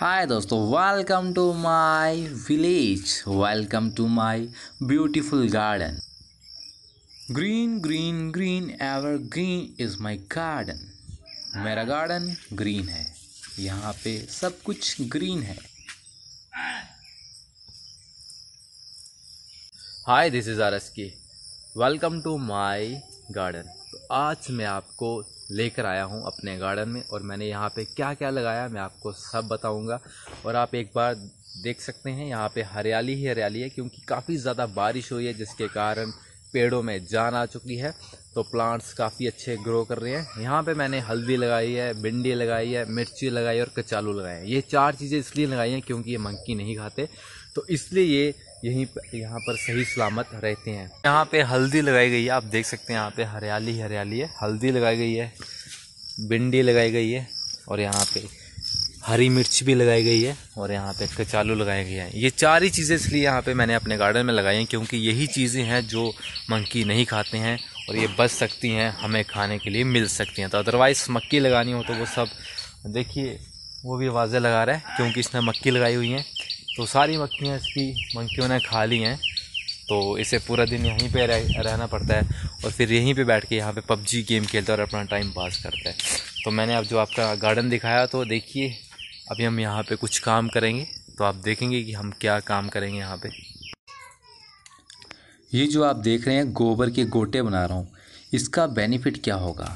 हाय दोस्तों welcome to my village welcome to my beautiful garden green green green ever green is my garden मेरा garden green है यहाँ पे सब कुछ ग्रीन है hi this is S K welcome to my garden आज मैं आपको लेकर आया हूँ अपने गार्डन में और मैंने यहाँ पे क्या क्या लगाया मैं आपको सब बताऊँगा और आप एक बार देख सकते हैं यहाँ पे हरियाली ही हरियाली है क्योंकि काफ़ी ज़्यादा बारिश हुई है जिसके कारण पेड़ों में जान आ चुकी है तो प्लांट्स काफ़ी अच्छे ग्रो कर रहे हैं यहाँ पे मैंने हल्दी लगाई है भिंडी लगाई है मिर्ची लगाई और कचालू लगाए हैं ये चार चीज़ें इसलिए लगाई हैं क्योंकि ये मंकी नहीं खाते तो इसलिए ये यहीं यहाँ पर सही सलामत रहते हैं यहाँ पे हल्दी लगाई गई है आप देख सकते हैं यहाँ पे हरियाली हरियाली है हल्दी लगाई गई है भिंडी लगाई गई है और यहाँ पे हरी मिर्च भी लगाई गई है और यहाँ पे कचालू लगाया गया है ये चार ही चीज़ें इसलिए यहाँ पे मैंने अपने गार्डन में लगाई हैं क्योंकि यही चीज़ें हैं जो मंकी नहीं खाते हैं और ये बच सकती हैं हमें खाने के लिए मिल सकती हैं तो अदरवाइज़ मक्की लगानी हो तो वो सब देखिए वो भी आवाज़ें लगा रहा है क्योंकि इसने मक्की लगाई हुई हैं तो सारी मक्खियाँ इसकी मंकीियों ने खा ली हैं तो इसे पूरा दिन यहीं पर रहना पड़ता है और फिर यहीं पर बैठ के यहाँ पर पबजी गेम खेलता है और अपना टाइम पास करता है तो मैंने अब जो आपका गार्डन दिखाया तो देखिए अभी हम यहाँ पे कुछ काम करेंगे तो आप देखेंगे कि हम क्या काम करेंगे यहाँ पे ये जो आप देख रहे हैं गोबर के गोटे बना रहा हूँ इसका बेनिफिट क्या होगा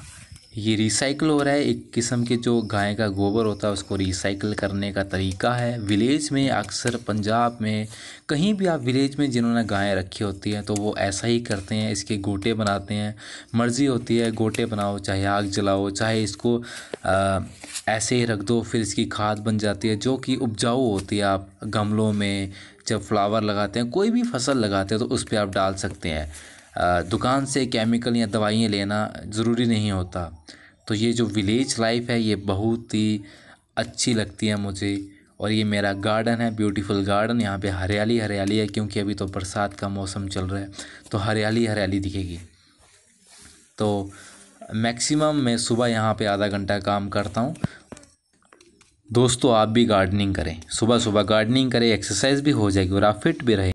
ये रिसाइकल हो रहा है एक किस्म के जो गाय का गोबर होता है उसको रिसाइकल करने का तरीका है विलेज में अक्सर पंजाब में कहीं भी आप विलेज में जिन्होंने गायें रखी होती हैं तो वो ऐसा ही करते हैं इसके गोटे बनाते हैं मर्ज़ी होती है गोटे बनाओ चाहे आग जलाओ चाहे इसको आ, ऐसे ही रख दो फिर इसकी खाद बन जाती है जो कि उपजाऊ होती है आप गमलों में जब फ्लावर लगाते हैं कोई भी फसल लगाते हैं तो उस पर आप डाल सकते हैं दुकान से केमिकल या दवाइयाँ लेना ज़रूरी नहीं होता तो ये जो विलेज लाइफ है ये बहुत ही अच्छी लगती है मुझे और ये मेरा गार्डन है ब्यूटीफुल गार्डन यहाँ पे हरियाली हरियाली है क्योंकि अभी तो बरसात का मौसम चल रहा है तो हरियाली हरियाली दिखेगी तो मैक्सिमम मैं सुबह यहाँ पे आधा घंटा काम करता हूँ दोस्तों आप भी गार्डनिंग करें सुबह सुबह गार्डनिंग करें एक्सरसाइज भी हो जाएगी और आप फिट भी रहें